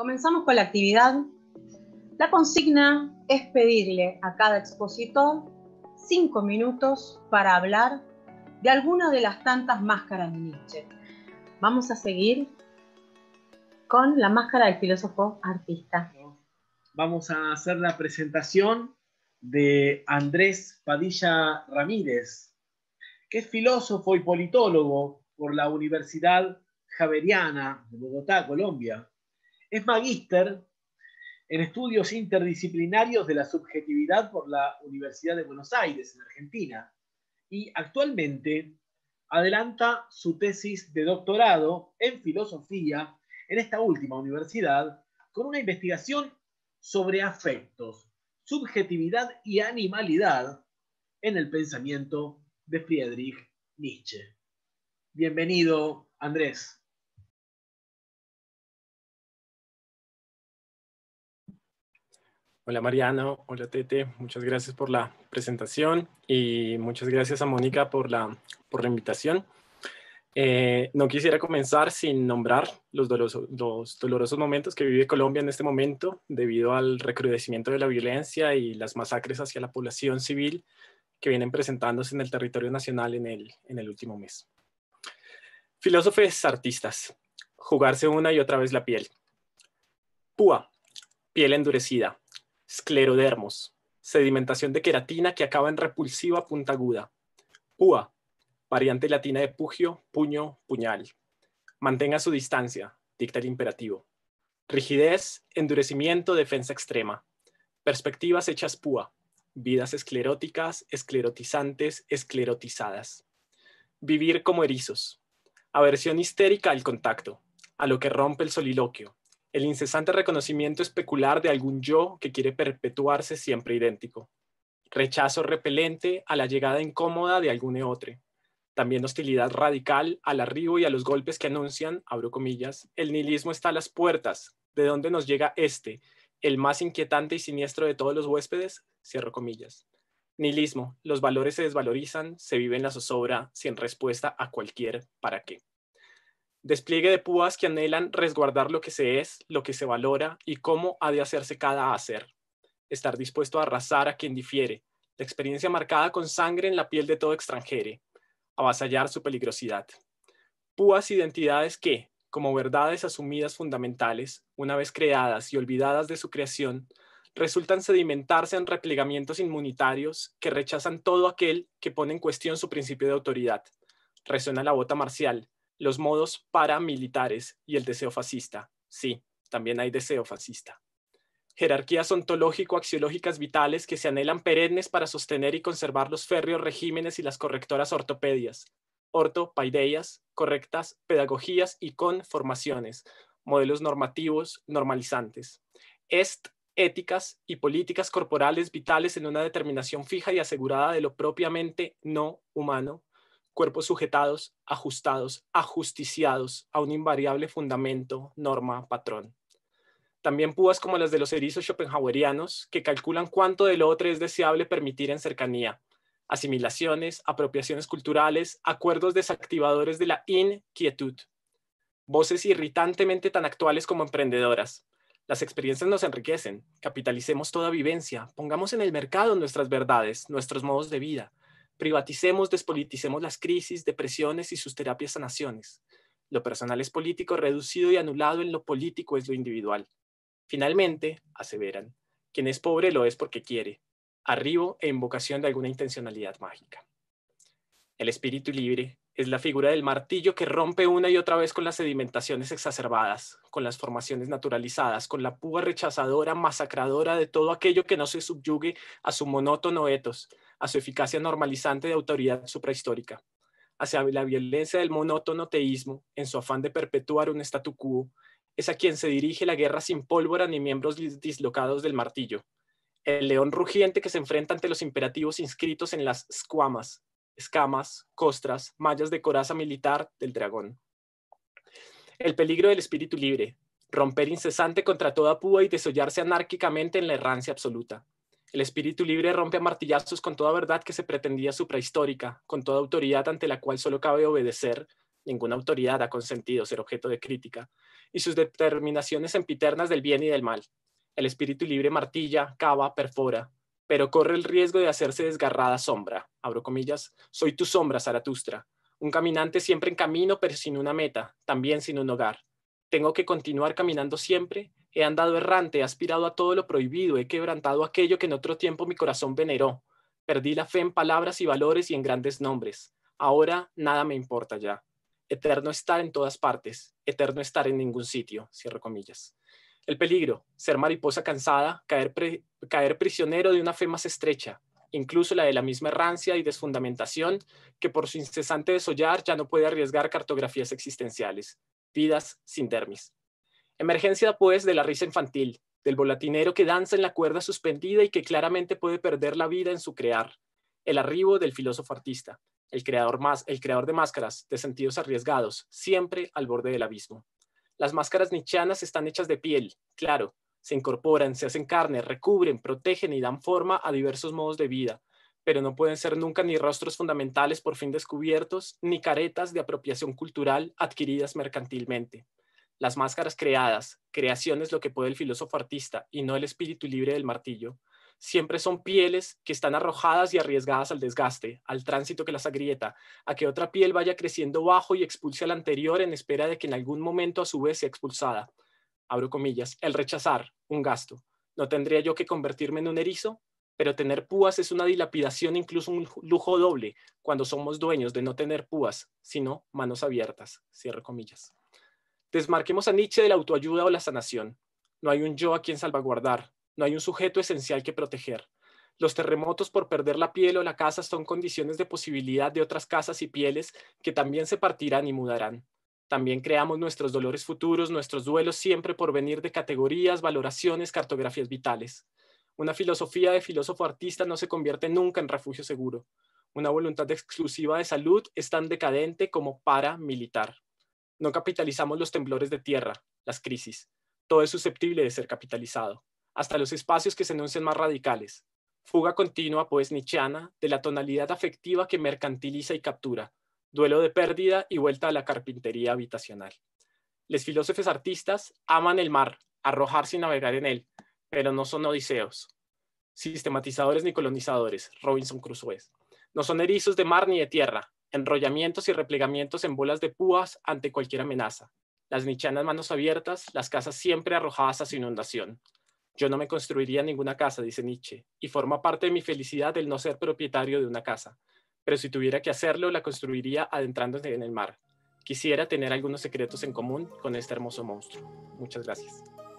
Comenzamos con la actividad. La consigna es pedirle a cada expositor cinco minutos para hablar de alguna de las tantas máscaras de Nietzsche. Vamos a seguir con la máscara del filósofo artista. Vamos a hacer la presentación de Andrés Padilla Ramírez, que es filósofo y politólogo por la Universidad Javeriana de Bogotá, Colombia. Es magíster en estudios interdisciplinarios de la subjetividad por la Universidad de Buenos Aires, en Argentina, y actualmente adelanta su tesis de doctorado en filosofía en esta última universidad con una investigación sobre afectos, subjetividad y animalidad en el pensamiento de Friedrich Nietzsche. Bienvenido, Andrés. Hola Mariano, hola Tete, muchas gracias por la presentación y muchas gracias a Mónica por la, por la invitación. Eh, no quisiera comenzar sin nombrar los, dolorosos momentos que vive Colombia en este momento debido al recrudecimiento de la violencia y las masacres hacia la población civil que vienen presentándose en el territorio nacional en el, en el último mes. Filósofes, artistas, jugarse una y otra vez la piel. Púa, piel endurecida, Esclerodermos, sedimentación de queratina que acaba en repulsiva punta aguda. Púa, variante latina de pugio, puño, puñal. Mantenga su distancia, dicta el imperativo. Rigidez, endurecimiento, defensa extrema. Perspectivas hechas púa. Vidas escleróticas, esclerotizantes, esclerotizadas. Vivir como erizos. Aversión histérica al contacto, a lo que rompe el soliloquio, el incesante reconocimiento especular de algún yo que quiere perpetuarse siempre idéntico. Rechazo repelente a la llegada incómoda de algún eotre. También hostilidad radical al arribo y a los golpes que anuncian, abro comillas, el nihilismo está a las puertas, de donde nos llega este, el más inquietante y siniestro de todos los huéspedes, cierro comillas. Nihilismo, los valores se desvalorizan, se vive en la zozobra, sin respuesta a cualquier para qué despliegue de púas que anhelan resguardar lo que se es, lo que se valora y cómo ha de hacerse cada hacer. Estar dispuesto a arrasar a quien difiere, la experiencia marcada con sangre en la piel de todo extranjero, avasallar su peligrosidad. Púas identidades que, como verdades asumidas fundamentales, una vez creadas y olvidadas de su creación, resultan sedimentarse en replegamientos inmunitarios que rechazan todo aquel que pone en cuestión su principio de autoridad. Resuena la bota marcial, los modos paramilitares y el deseo fascista. Sí, también hay deseo fascista. Jerarquías ontológico-axiológicas vitales que se anhelan perennes para sostener y conservar los férreos regímenes y las correctoras ortopedias, ortopaideias, correctas, pedagogías y conformaciones, modelos normativos normalizantes. Est éticas y políticas corporales vitales en una determinación fija y asegurada de lo propiamente no humano cuerpos sujetados, ajustados, ajusticiados a un invariable fundamento, norma, patrón. También púas como las de los erizos schopenhauerianos, que calculan cuánto de lo otro es deseable permitir en cercanía. Asimilaciones, apropiaciones culturales, acuerdos desactivadores de la inquietud. Voces irritantemente tan actuales como emprendedoras. Las experiencias nos enriquecen, capitalicemos toda vivencia, pongamos en el mercado nuestras verdades, nuestros modos de vida, Privaticemos, despoliticemos las crisis, depresiones y sus terapias sanaciones. Lo personal es político, reducido y anulado en lo político es lo individual. Finalmente, aseveran, quien es pobre lo es porque quiere, arribo e invocación de alguna intencionalidad mágica. El espíritu libre es la figura del martillo que rompe una y otra vez con las sedimentaciones exacerbadas, con las formaciones naturalizadas, con la púa rechazadora, masacradora de todo aquello que no se subyugue a su monótono etos, a su eficacia normalizante de autoridad suprahistórica, hacia la violencia del monótono teísmo en su afán de perpetuar un statu quo, es a quien se dirige la guerra sin pólvora ni miembros dislocados del martillo, el león rugiente que se enfrenta ante los imperativos inscritos en las squamas, escamas, costras, mallas de coraza militar del dragón. El peligro del espíritu libre, romper incesante contra toda púa y desollarse anárquicamente en la errancia absoluta. El espíritu libre rompe a martillazos con toda verdad que se pretendía suprahistórica, con toda autoridad ante la cual solo cabe obedecer, ninguna autoridad ha consentido ser objeto de crítica, y sus determinaciones empiternas del bien y del mal. El espíritu libre martilla, cava, perfora, pero corre el riesgo de hacerse desgarrada sombra. Abro comillas, soy tu sombra, Zaratustra, un caminante siempre en camino, pero sin una meta, también sin un hogar. Tengo que continuar caminando siempre. He andado errante, he aspirado a todo lo prohibido, he quebrantado aquello que en otro tiempo mi corazón veneró. Perdí la fe en palabras y valores y en grandes nombres. Ahora nada me importa ya. Eterno estar en todas partes, eterno estar en ningún sitio, cierro comillas. El peligro, ser mariposa cansada, caer, caer prisionero de una fe más estrecha, incluso la de la misma errancia y desfundamentación, que por su incesante desollar ya no puede arriesgar cartografías existenciales vidas sin dermis. Emergencia, pues, de la risa infantil, del volatinero que danza en la cuerda suspendida y que claramente puede perder la vida en su crear. El arribo del filósofo artista, el creador, más, el creador de máscaras, de sentidos arriesgados, siempre al borde del abismo. Las máscaras nichianas están hechas de piel, claro, se incorporan, se hacen carne, recubren, protegen y dan forma a diversos modos de vida, pero no pueden ser nunca ni rostros fundamentales por fin descubiertos, ni caretas de apropiación cultural adquiridas mercantilmente. Las máscaras creadas, creaciones lo que puede el filósofo artista y no el espíritu libre del martillo, siempre son pieles que están arrojadas y arriesgadas al desgaste, al tránsito que las agrieta, a que otra piel vaya creciendo bajo y expulse a la anterior en espera de que en algún momento a su vez sea expulsada. Abro comillas, el rechazar, un gasto. ¿No tendría yo que convertirme en un erizo? pero tener púas es una dilapidación, incluso un lujo doble, cuando somos dueños de no tener púas, sino manos abiertas, cierre comillas. Desmarquemos a Nietzsche de la autoayuda o la sanación. No hay un yo a quien salvaguardar, no hay un sujeto esencial que proteger. Los terremotos por perder la piel o la casa son condiciones de posibilidad de otras casas y pieles que también se partirán y mudarán. También creamos nuestros dolores futuros, nuestros duelos siempre por venir de categorías, valoraciones, cartografías vitales. Una filosofía de filósofo artista no se convierte nunca en refugio seguro. Una voluntad exclusiva de salud es tan decadente como paramilitar. No capitalizamos los temblores de tierra, las crisis. Todo es susceptible de ser capitalizado, hasta los espacios que se enuncian más radicales. Fuga continua, pues nichiana de la tonalidad afectiva que mercantiliza y captura, duelo de pérdida y vuelta a la carpintería habitacional. Los filósofos artistas aman el mar, arrojarse y navegar en él, pero no son odiseos, sistematizadores ni colonizadores, Robinson Crusoe. No son erizos de mar ni de tierra, enrollamientos y replegamientos en bolas de púas ante cualquier amenaza, las nichanas manos abiertas, las casas siempre arrojadas a su inundación. Yo no me construiría ninguna casa, dice Nietzsche, y forma parte de mi felicidad el no ser propietario de una casa, pero si tuviera que hacerlo, la construiría adentrándose en el mar. Quisiera tener algunos secretos en común con este hermoso monstruo. Muchas gracias.